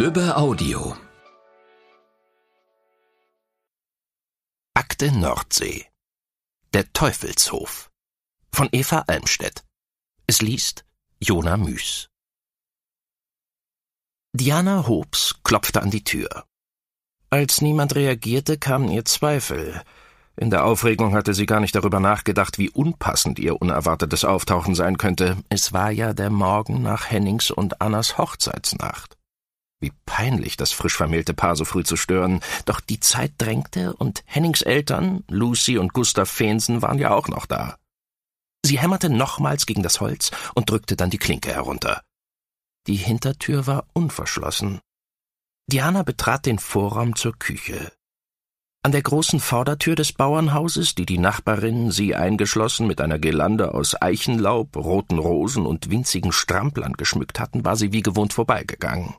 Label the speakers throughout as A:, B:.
A: Lübbe Audio. Akte Nordsee. Der Teufelshof. Von Eva Almstedt. Es liest Jona Müß. Diana Hobbs klopfte an die Tür. Als niemand reagierte, kamen ihr Zweifel. In der Aufregung hatte sie gar nicht darüber nachgedacht, wie unpassend ihr unerwartetes Auftauchen sein könnte. Es war ja der Morgen nach Hennings und Annas Hochzeitsnacht. Wie peinlich, das frisch vermählte Paar so früh zu stören. Doch die Zeit drängte und Hennings Eltern, Lucy und Gustav Feensen, waren ja auch noch da. Sie hämmerte nochmals gegen das Holz und drückte dann die Klinke herunter. Die Hintertür war unverschlossen. Diana betrat den Vorraum zur Küche. An der großen Vordertür des Bauernhauses, die die Nachbarin, sie eingeschlossen, mit einer Girlande aus Eichenlaub, roten Rosen und winzigen Stramplern geschmückt hatten, war sie wie gewohnt vorbeigegangen.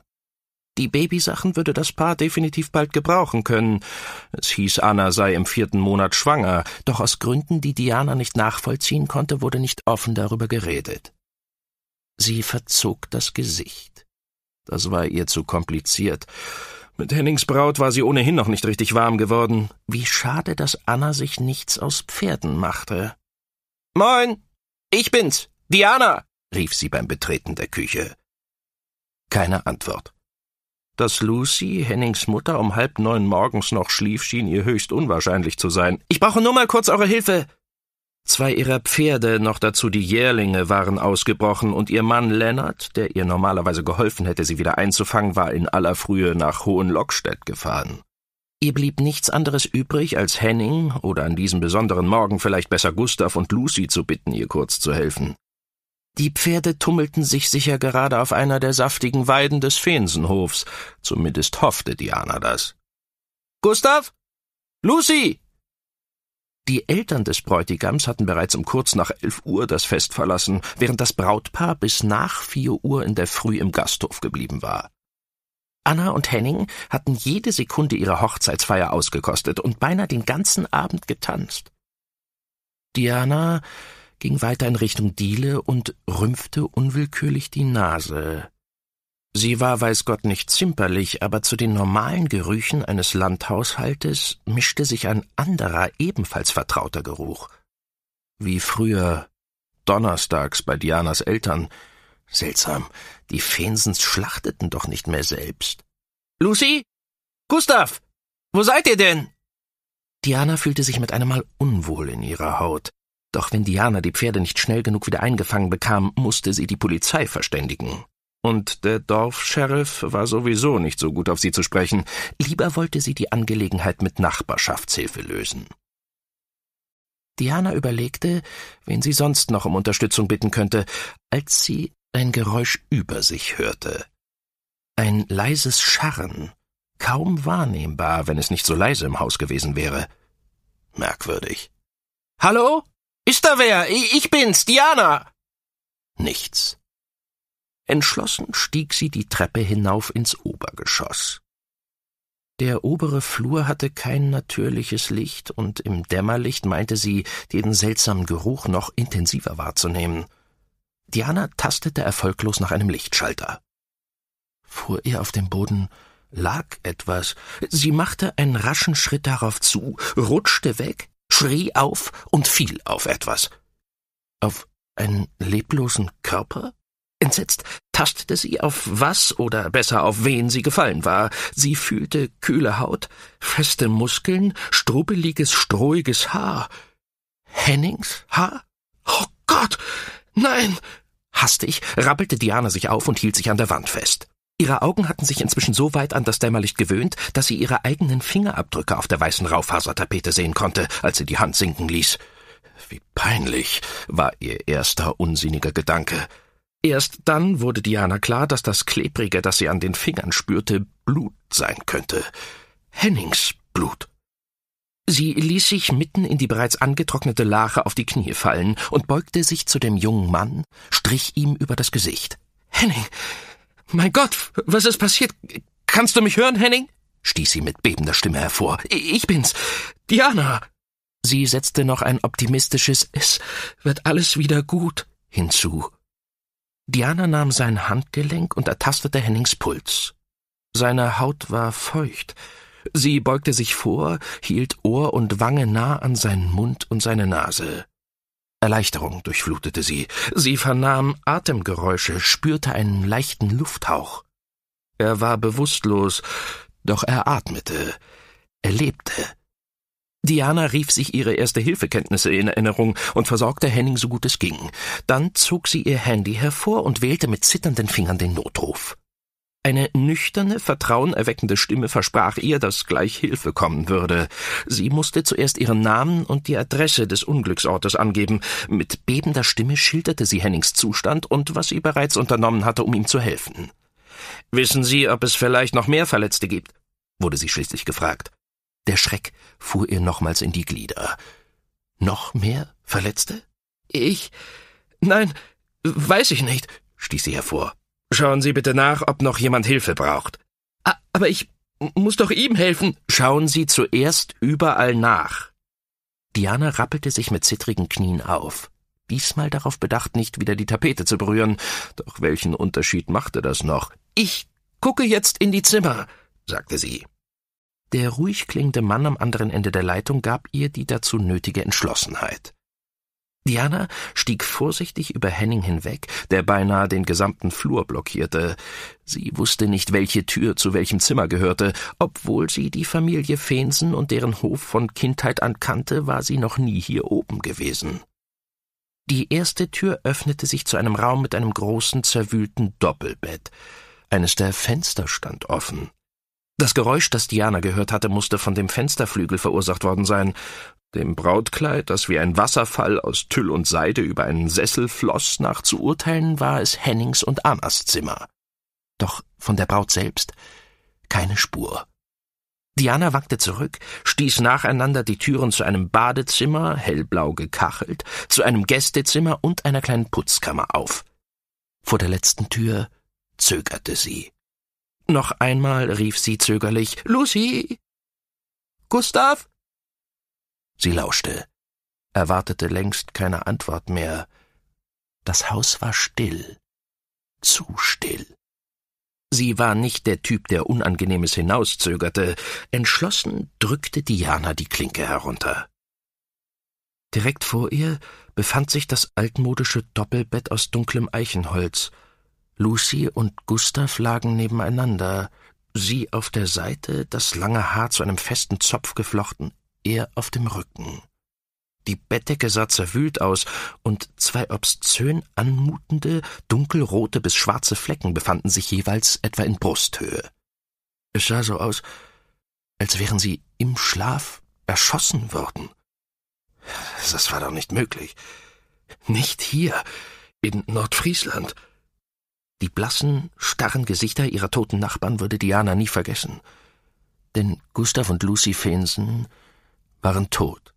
A: Die Babysachen würde das Paar definitiv bald gebrauchen können. Es hieß, Anna sei im vierten Monat schwanger, doch aus Gründen, die Diana nicht nachvollziehen konnte, wurde nicht offen darüber geredet. Sie verzog das Gesicht. Das war ihr zu kompliziert. Mit Hennings Braut war sie ohnehin noch nicht richtig warm geworden. Wie schade, dass Anna sich nichts aus Pferden machte. Moin, ich bin's, Diana, rief sie beim Betreten der Küche. Keine Antwort. Dass Lucy, Hennings Mutter, um halb neun morgens noch schlief, schien ihr höchst unwahrscheinlich zu sein. Ich brauche nur mal kurz eure Hilfe. Zwei ihrer Pferde, noch dazu die Jährlinge, waren ausgebrochen, und ihr Mann Lennart, der ihr normalerweise geholfen hätte, sie wieder einzufangen, war in aller Frühe nach Hohenlockstedt gefahren. Ihr blieb nichts anderes übrig, als Henning oder an diesem besonderen Morgen vielleicht besser Gustav und Lucy zu bitten, ihr kurz zu helfen. Die Pferde tummelten sich sicher gerade auf einer der saftigen Weiden des Fensenhofs, zumindest hoffte Diana das. Gustav? Lucy! Die Eltern des Bräutigams hatten bereits um kurz nach elf Uhr das Fest verlassen, während das Brautpaar bis nach vier Uhr in der Früh im Gasthof geblieben war. Anna und Henning hatten jede Sekunde ihrer Hochzeitsfeier ausgekostet und beinahe den ganzen Abend getanzt. Diana ging weiter in Richtung Diele und rümpfte unwillkürlich die Nase. Sie war weiß Gott nicht zimperlich, aber zu den normalen Gerüchen eines Landhaushaltes mischte sich ein anderer, ebenfalls vertrauter Geruch. Wie früher donnerstags bei Dianas Eltern. Seltsam, die Fensens schlachteten doch nicht mehr selbst. Lucy? Gustav? Wo seid ihr denn? Diana fühlte sich mit einem Mal unwohl in ihrer Haut. Doch wenn Diana die Pferde nicht schnell genug wieder eingefangen bekam, musste sie die Polizei verständigen. Und der Dorfscheriff war sowieso nicht so gut auf sie zu sprechen. Lieber wollte sie die Angelegenheit mit Nachbarschaftshilfe lösen. Diana überlegte, wen sie sonst noch um Unterstützung bitten könnte, als sie ein Geräusch über sich hörte. Ein leises Scharren, kaum wahrnehmbar, wenn es nicht so leise im Haus gewesen wäre. Merkwürdig. Hallo? Ist da wer? Ich bin's, Diana. Nichts. Entschlossen stieg sie die Treppe hinauf ins Obergeschoss. Der obere Flur hatte kein natürliches Licht, und im Dämmerlicht meinte sie, den seltsamen Geruch noch intensiver wahrzunehmen. Diana tastete erfolglos nach einem Lichtschalter. Vor ihr auf dem Boden lag etwas. Sie machte einen raschen Schritt darauf zu, rutschte weg schrie auf und fiel auf etwas. Auf einen leblosen Körper? Entsetzt tastete sie auf was oder besser auf wen sie gefallen war. Sie fühlte kühle Haut, feste Muskeln, strubbeliges, strohiges Haar. Hennings Haar? Oh Gott! Nein! Hastig rappelte Diana sich auf und hielt sich an der Wand fest. Ihre Augen hatten sich inzwischen so weit an das Dämmerlicht gewöhnt, dass sie ihre eigenen Fingerabdrücke auf der weißen Raufasertapete sehen konnte, als sie die Hand sinken ließ. Wie peinlich, war ihr erster unsinniger Gedanke. Erst dann wurde Diana klar, dass das Klebrige, das sie an den Fingern spürte, Blut sein könnte. Hennings Blut. Sie ließ sich mitten in die bereits angetrocknete Lache auf die Knie fallen und beugte sich zu dem jungen Mann, strich ihm über das Gesicht. Henning, mein Gott, was ist passiert? Kannst du mich hören, Henning? stieß sie mit bebender Stimme hervor. Ich bin's. Diana. Sie setzte noch ein optimistisches Es wird alles wieder gut hinzu. Diana nahm sein Handgelenk und ertastete Hennings Puls. Seine Haut war feucht. Sie beugte sich vor, hielt Ohr und Wange nah an seinen Mund und seine Nase. Erleichterung durchflutete sie. Sie vernahm Atemgeräusche, spürte einen leichten Lufthauch. Er war bewusstlos, doch er atmete. Er lebte. Diana rief sich ihre erste Hilfekenntnisse in Erinnerung und versorgte Henning so gut es ging. Dann zog sie ihr Handy hervor und wählte mit zitternden Fingern den Notruf. Eine nüchterne, vertrauenerweckende Stimme versprach ihr, dass gleich Hilfe kommen würde. Sie musste zuerst ihren Namen und die Adresse des Unglücksortes angeben. Mit bebender Stimme schilderte sie Hennings Zustand und was sie bereits unternommen hatte, um ihm zu helfen. Wissen Sie, ob es vielleicht noch mehr Verletzte gibt? wurde sie schließlich gefragt. Der Schreck fuhr ihr nochmals in die Glieder. Noch mehr Verletzte? Ich. Nein, weiß ich nicht, stieß sie hervor. Schauen Sie bitte nach, ob noch jemand Hilfe braucht. Ah, aber ich muss doch ihm helfen. Schauen Sie zuerst überall nach. Diana rappelte sich mit zittrigen Knien auf. Diesmal darauf bedacht, nicht wieder die Tapete zu berühren. Doch welchen Unterschied machte das noch? Ich gucke jetzt in die Zimmer, sagte sie. Der ruhig klingende Mann am anderen Ende der Leitung gab ihr die dazu nötige Entschlossenheit. Diana stieg vorsichtig über Henning hinweg, der beinahe den gesamten Flur blockierte. Sie wusste nicht, welche Tür zu welchem Zimmer gehörte. Obwohl sie die Familie Feensen und deren Hof von Kindheit an kannte, war sie noch nie hier oben gewesen. Die erste Tür öffnete sich zu einem Raum mit einem großen, zerwühlten Doppelbett. Eines der Fenster stand offen. Das Geräusch, das Diana gehört hatte, musste von dem Fensterflügel verursacht worden sein, dem Brautkleid, das wie ein Wasserfall aus Tüll und Seide über einen Sessel floss, nach zu urteilen, war es Hennings und Annas Zimmer. Doch von der Braut selbst keine Spur. Diana wankte zurück, stieß nacheinander die Türen zu einem Badezimmer, hellblau gekachelt, zu einem Gästezimmer und einer kleinen Putzkammer auf. Vor der letzten Tür zögerte sie. Noch einmal rief sie zögerlich Lucy. Gustav. Sie lauschte, erwartete längst keine Antwort mehr. Das Haus war still, zu still. Sie war nicht der Typ, der Unangenehmes hinauszögerte. Entschlossen drückte Diana die Klinke herunter. Direkt vor ihr befand sich das altmodische Doppelbett aus dunklem Eichenholz, Lucy und Gustav lagen nebeneinander, sie auf der Seite, das lange Haar zu einem festen Zopf geflochten, er auf dem Rücken. Die Bettdecke sah zerwühlt aus, und zwei obszön anmutende, dunkelrote bis schwarze Flecken befanden sich jeweils etwa in Brusthöhe. Es sah so aus, als wären sie im Schlaf erschossen worden. Das war doch nicht möglich. Nicht hier, in Nordfriesland. Die blassen, starren Gesichter ihrer toten Nachbarn würde Diana nie vergessen. Denn Gustav und Lucy Feensen waren tot.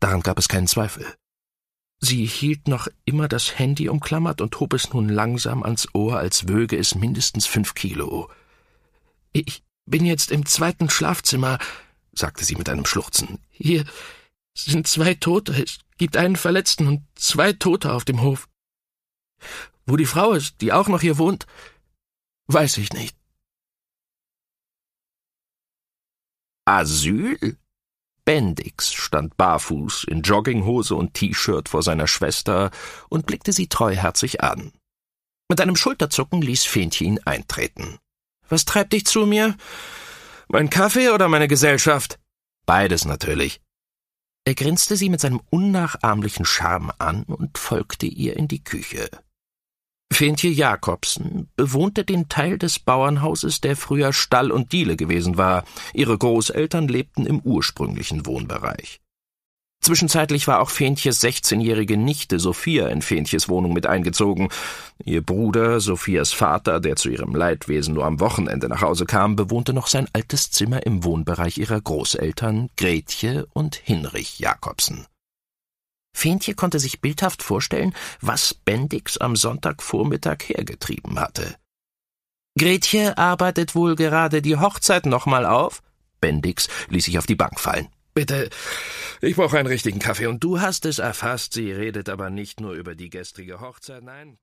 A: Daran gab es keinen Zweifel. Sie hielt noch immer das Handy umklammert und hob es nun langsam ans Ohr, als wöge es mindestens fünf Kilo. Ich bin jetzt im zweiten Schlafzimmer, sagte sie mit einem Schluchzen. Hier sind zwei Tote. Es gibt einen Verletzten und zwei Tote auf dem Hof. Wo die Frau ist, die auch noch hier wohnt, weiß ich nicht. Asyl? Bendix stand barfuß in Jogginghose und T-Shirt vor seiner Schwester und blickte sie treuherzig an. Mit einem Schulterzucken ließ Fähnchen ihn eintreten. Was treibt dich zu mir? Mein Kaffee oder meine Gesellschaft? Beides natürlich. Er grinste sie mit seinem unnachahmlichen Charme an und folgte ihr in die Küche. Fähnche Jakobsen bewohnte den Teil des Bauernhauses, der früher Stall und Diele gewesen war. Ihre Großeltern lebten im ursprünglichen Wohnbereich. Zwischenzeitlich war auch Fähnches 16-jährige Nichte Sophia in Fähnches Wohnung mit eingezogen. Ihr Bruder, Sophias Vater, der zu ihrem Leidwesen nur am Wochenende nach Hause kam, bewohnte noch sein altes Zimmer im Wohnbereich ihrer Großeltern, Gretje und Hinrich Jakobsen. Fähnchen konnte sich bildhaft vorstellen, was Bendix am Sonntagvormittag hergetrieben hatte. Gretje arbeitet wohl gerade die Hochzeit nochmal auf? Bendix ließ sich auf die Bank fallen. Bitte, ich brauche einen richtigen Kaffee. Und du hast es erfasst, sie redet aber nicht nur über die gestrige Hochzeit, nein.